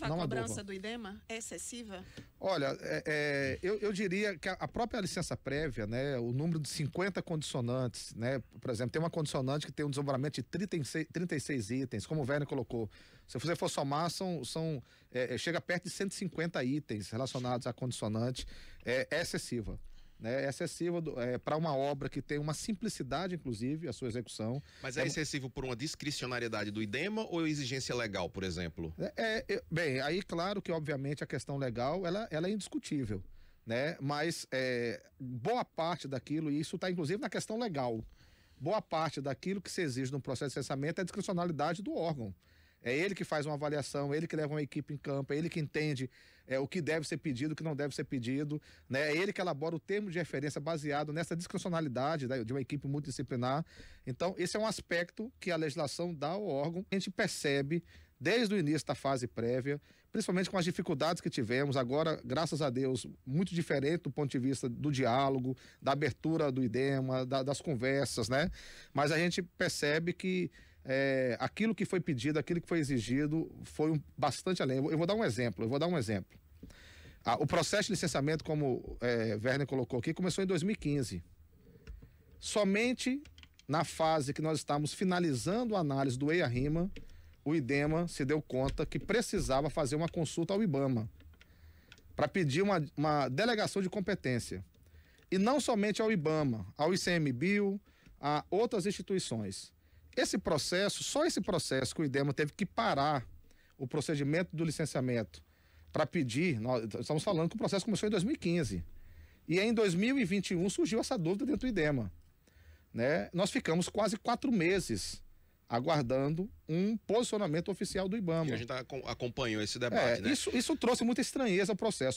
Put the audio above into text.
a não é cobrança do IDEMA é excessiva? Olha, é, é, eu, eu, diria que a própria licença prévia, né, o número de 50 condicionantes, né, por exemplo, tem uma condicionante que tem um desdobramento de 36, 36 itens, como o Werner colocou. Se você for somar, são, são é, é chega perto de 150 itens relacionados à condicionante, é, é excessiva né, é excessivo é, para uma obra que tem uma simplicidade, inclusive, a sua execução. Mas é, é excessivo por uma discricionariedade do IDEMA ou exigência legal, por exemplo? É, é, bem, aí claro que, obviamente, a questão legal ela, ela é indiscutível. Né? Mas é, boa parte daquilo, e isso está inclusive na questão legal, boa parte daquilo que se exige no processo de cessamento é a discricionalidade do órgão. É ele que faz uma avaliação, é ele que leva uma equipe em campo, é ele que entende é, o que deve ser pedido, o que não deve ser pedido. Né? É ele que elabora o termo de referência baseado nessa discricionalidade né, de uma equipe multidisciplinar. Então, esse é um aspecto que a legislação dá ao órgão. A gente percebe desde o início da fase prévia, principalmente com as dificuldades que tivemos, agora, graças a Deus, muito diferente do ponto de vista do diálogo, da abertura do IDEMA, da, das conversas, né? Mas a gente percebe que é, aquilo que foi pedido, aquilo que foi exigido, foi um, bastante além. Eu vou, dar um exemplo, eu vou dar um exemplo. Ah, o processo de licenciamento, como é, Werner colocou aqui, começou em 2015. Somente na fase que nós estávamos finalizando a análise do EIA-RIMA, o IDEMA se deu conta que precisava fazer uma consulta ao IBAMA para pedir uma, uma delegação de competência. E não somente ao IBAMA, ao ICMBio, a outras instituições. Esse processo, só esse processo que o IDEMA teve que parar o procedimento do licenciamento para pedir, nós estamos falando que o processo começou em 2015. E em 2021 surgiu essa dúvida dentro do IDEMA. Né? Nós ficamos quase quatro meses aguardando um posicionamento oficial do IBAMA. E a gente tá acompanhou esse debate, é, né? Isso, isso trouxe muita estranheza ao processo.